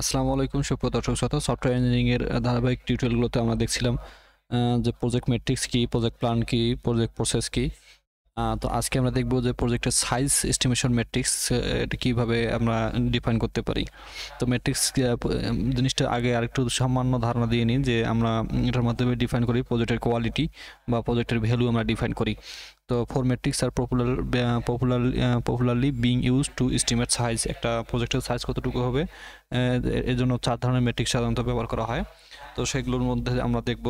আসসালামু আলাইকুম সুপ্র দর্শক শ্রোতা সফটওয়্যার ইঞ্জিনিয়ারিংয়ের ধারাবাহিক টিউটোরিয়ালগুলোতে আমরা দেখছিলাম যে প্রজেক্ট ম্যাট্রিক্স কি প্রজেক্ট প্ল্যান কি প্রজেক্ট প্রসেস কি তো আজকে আমরা দেখব যে প্রজেক্টের সাইজ এস্টিমেশন ম্যাট্রিক্স এটা কীভাবে আমরা ডিফাইন করতে পারি তো ম্যাট্রিক্স জিনিসটা আগে আরেকটু সামান্য ধারণা দিয়ে নিই যে আমরা এটার মাধ্যমে ডিফাইন করি প্রজেক্টের কোয়ালিটি বা প্রজেক্টের ভ্যালু আমরা ডিফাইন করি তো ফোর মেট্রিক্স আর popular popular popularly being use to estimate size একটা প্রজেক্টের সাইজ কতটুকু হবে এর জন্য চার ধরনের মেট্রিক্স সাধারণত ব্যবহার করা হয় তো সেগুলোর মধ্যে আমরা দেখব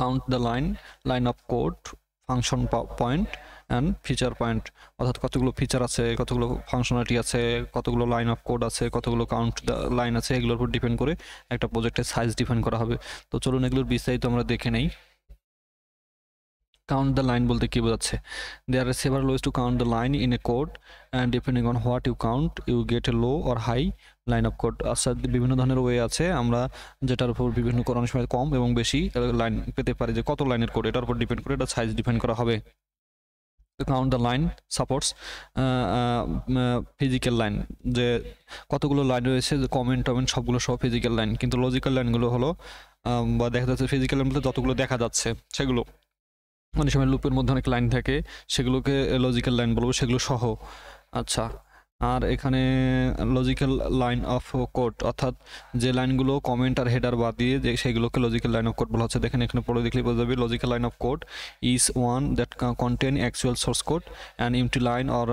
count the line line of code function point and feature point অর্থাৎ কতগুলো ফিচার আছে কতগুলো ফাংশনালিটি আছে কতগুলো লাইন অফ কোড আছে কতগুলো কাউন্ট লাইন আছে এগুলোর উপর ডিপেন্ড করে একটা প্রজেক্টের সাইজ ডিফেন্ড করা হবে তো চলুন এগুলোর বিস্তারিত আমরা দেখে নেই কাউন্ট দ্য লাইন বলতে কী বোঝাচ্ছে there are several ways to count the line in a code and depending on what you count you get a low or high line of code আচ্ছা বিভিন্ন ধরনের ওয়ে আছে আমরা যেটার উপর বিভিন্ন অনেক সময় কম এবং বেশি লাইন পেতে পারি যে কত লাইনের কোড এটার উপর ডিপেন্ড করে এটা সাইজ ডিপেন্ড করা হবে count the line supports physical line যে কতগুলো লাইন রয়েছে যে কমেন্ট টমেন্ট সবগুলো সব ফিজিক্যাল লাইন কিন্তু লজিক্যাল লাইনগুলো হলো বা দেখা যাচ্ছে ফিজিক্যাল লাইন বলতে যতগুলো দেখা যাচ্ছে সেগুলো অনেক সময় লুপের মধ্যে অনেক লাইন থাকে সেগুলোকে লজিক্যাল লাইন বলবো সেগুলো সহ আচ্ছা আর এখানে লজিক্যাল লাইন অফ কোড অর্থাৎ যে লাইনগুলো কমেন্ট আর হেডার বাদ দিয়ে যে সেগুলোকে লজিক্যাল লাইন অফ কোড বলা হচ্ছে দেখেন এখানে পড়ে দেখলে বোঝা যাবে logical line of code is one that contain actual source code and empty line or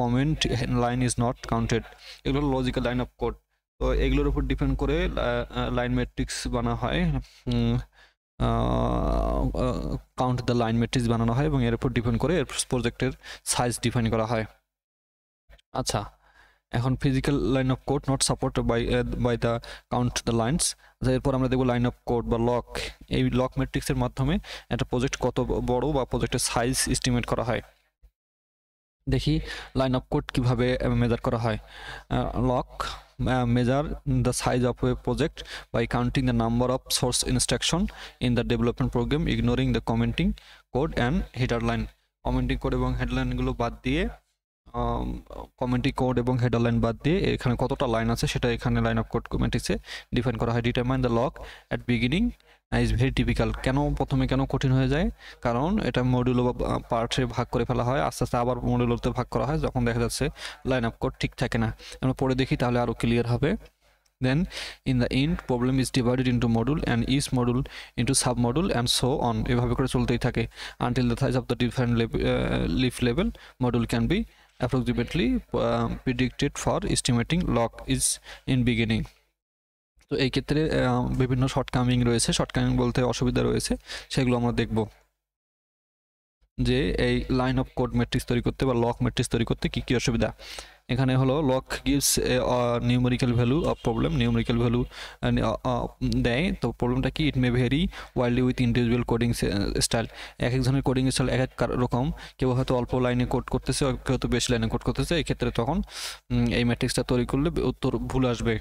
comment line is not counted এগুলো লজিক্যাল লাইন অফ কোড তো এগুলোর উপর ডিপেন্ড করে লাইন ম্যাট্রিক্স বানা হয় কাউন্ট দ্য লাইন ম্যাট্রিক্স বানানো হয় এবং এর উপর ডিপেন্ড করে এর প্রজেক্টের সাইজ ডিফাইন করা হয় আচ্ছা এখন physical line of code not support by by the count the lines এরপর আমরা দেখব লাইন অফ কোড বা লক এই লক ম্যাট্রিক্সের মাধ্যমে একটা প্রজেক্ট কত বড় বা প্রজেক্টের সাইজ এস্টিমেট করা হয় দেখি লাইন অফ কোড কীভাবে মেজার করা হয় LOC uh, measure the size of a project by counting the number of source instruction in the development program ignoring the commenting code and header line commenting code এবং headline গুলো বাদ দিয়ে কমেন্টি code এবং header line বাদ দিয়ে এখানে কতটা লাইন আছে সেটা এখানে লাইন অফ কোড কমেন্টিসে ডিফাইন করা হয় determine the LOC at beginning is very typical কেন প্রথমে কেন কঠিন হয়ে যায় কারণ এটা মডিউল বা পার্টসে ভাগ করে ফেলা হয় আস্তে আস্তে আবার মডিউলতে ভাগ করা হয় যখন দেখা যাচ্ছে লাইন আপ কোড ঠিক থাকে না আমরা পরে দেখি তাহলে আরও ক্লিয়ার হবে then in the end problem is divided into module and is module into sub module and so on এভাবে করে চলতেই থাকে until the size of the different leaf level module can be approximately predicted for estimating LOC is in beginning তো এই ক্ষেত্রে বিভিন্ন shortcoming রয়েছে shortcoming বলতে অসুবিধা রয়েছে সেগুলো আমরা দেখব যে এই লাইন অফ কোড ম্যাট্রিক্স তৈরি করতে বা লক ম্যাট্রিক্স তৈরি করতে কী কী অসুবিধা এখানে হলো LOC gives numerical value of problem numerical value দেয় তো প্রবলেমটা কি it may very wildly with individual coding style এক এক ধরনের কোডিং স্টাইল এক এক রকম কেউ হয়তো অল্প লাইনে কোড করতেছে কেউ হয়তো বেশি লাইনে কোড করতেছে এক্ষেত্রে তখন এই ম্যাট্রিক্সটা তৈরি করলে উত্তর ভুল আসবে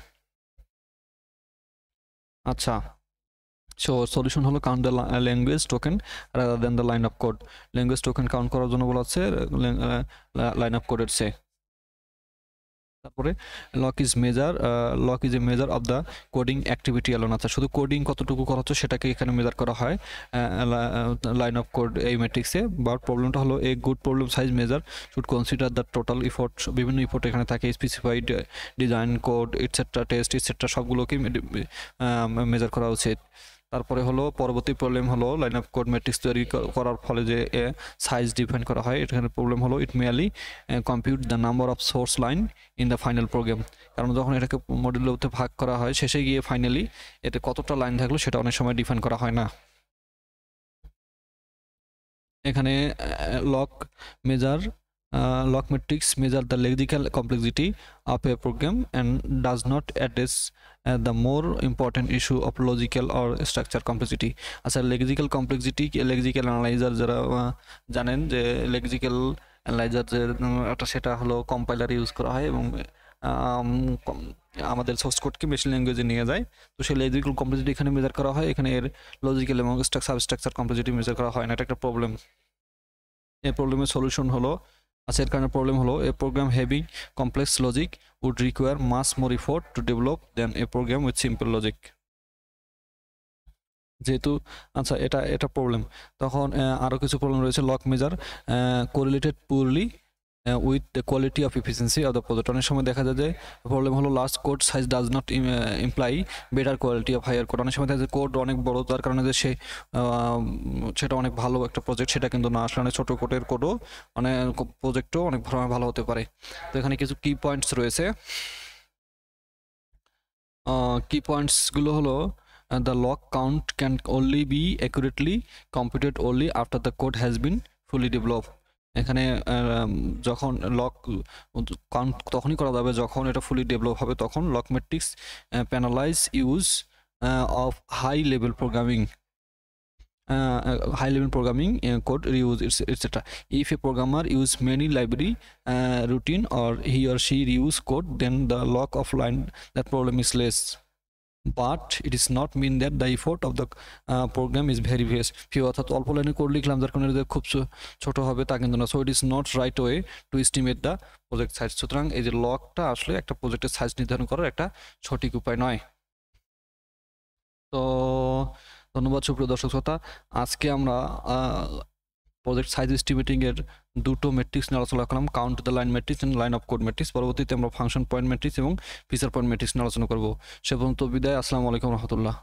আচ্ছা সো সলিউশন হলো count the language token rather than the line of code language token count করার জন্য বলা আছে লাইন অফ কোডের সে তারপরে LOC is measure LOC is a measure of the coding activity alone আচ্ছা শুধু কোডিং কতটুকু করা হচ্ছে সেটাকে এখানে মেজার করা হয় লাইন অফ কোড এই ম্যাট্রিক্সে বা প্রবলেমটা হলো a good problem size measure should consider the total effort বিভিন্ন ইফোর্ট এখানে থাকে specified design code etcetera test etcetera সবগুলোকে মেজার করা উচিত তারপরে হলো পরবর্তী প্রবলেম হলো লাইন অফ কোড ম্যাট্রিক্স তৈরি করার ফলে যে সাইজ ডিফাইন করা হয় এখানে প্রবলেম হলো it merely compute the number of source line in the final program কারণ যখন এটাকে মডিউলতে ভাগ করা হয় শেষে গিয়ে ফাইনালি এতে কতটা লাইন থাকলো সেটা অনেক সময় ডিফাইন করা হয় না এখানে LOC measure uh, log matrix measure the lexical complexity of a program and does not address uh, the more important issue of logical or structure complexity আচ্ছা lexical complexity lexical analyzer যারা জানেন যে lexical analyzer যে একটা সেটা হলো compiler use করা হয় এবং আমাদের সোর্স কোডকে মেশিন ল্যাঙ্গুয়েজে নিয়ে যায় তো সেই লেজিক্যাল কম্পোজিটি এখানে মেজার করা হয় এখানে এর লজিক্যাল এবং সাবস্ট্রাকচার কম্পোজিটি মেজার করা হয় না এটা একটা প্রবলেম এই প্রবলেমের সলিউশন হলো আচ্ছা এর কারণে প্রবলেম হলো a program having complex logic would require much more effort to develop than a program with simple logic যেহেতু আচ্ছা এটা এটা প্রবলেম তখন আরও কিছু প্রবলেম রয়েছে LOC measure correlated poorly with the quality of efficiency of the product অনেক সময় দেখা যায় যে প্রবলেম হলো last code size does not imply better quality of higher code অনেক সময় দেখা যায় কোড অনেক বড় তার কারণে যে সে সেটা অনেক ভালো একটা প্রজেক্ট সেটা কিন্তু না আসলে অনেক ছোটো কোডের কোডও অনেক প্রজেক্টও অনেক ভালো হতে পারে তো এখানে কিছু কি পয়েন্টস রয়েছে কি পয়েন্টসগুলো হলো the LOC count can only be accurately computed only after the code has been fully develop এখানে যখন লক তখনই করা যাবে যখন এটা ফুলি ডেভেলপ হবে তখন LOC metrics penalize use of high level programming high level programming code reuse etcetera if a programmer use many library routine or he or she reuse code then the LOC of line that problem is less but it is not mean that the effort of the program is very vast few অর্থাৎ অল্প লাইনে code লিখলাম যার কারণে খুব ছোট হবে তা কিন্তু না so it is not right way to estimate the project size সুতরাং এই যে লকটা আসলে একটা প্রজেক্টের সাইজ নির্ধারণ করার একটা সঠিক উপায় নয় তো ধন্যবাদ সুপ্রিয় দর্শক শ্রোতা আজকে আমরা প্রজেক্ট সাইজ এস্টিমেটিংয়ের দুটো ম্যাট্রিক্স নিয়ে আলোচনা করলাম count the line matrix and line of code matrix পরবর্তীতে আমরা ফাংশন পয়েন্ট ম্যাট্রিক্স এবং ফিচার পয়েন্ট ম্যাট্রিক্স নিয়ে আলোচনা করবো সে পর্যন্ত বিদায় আসসালামু আলাইকুম রহমতুল্লাহ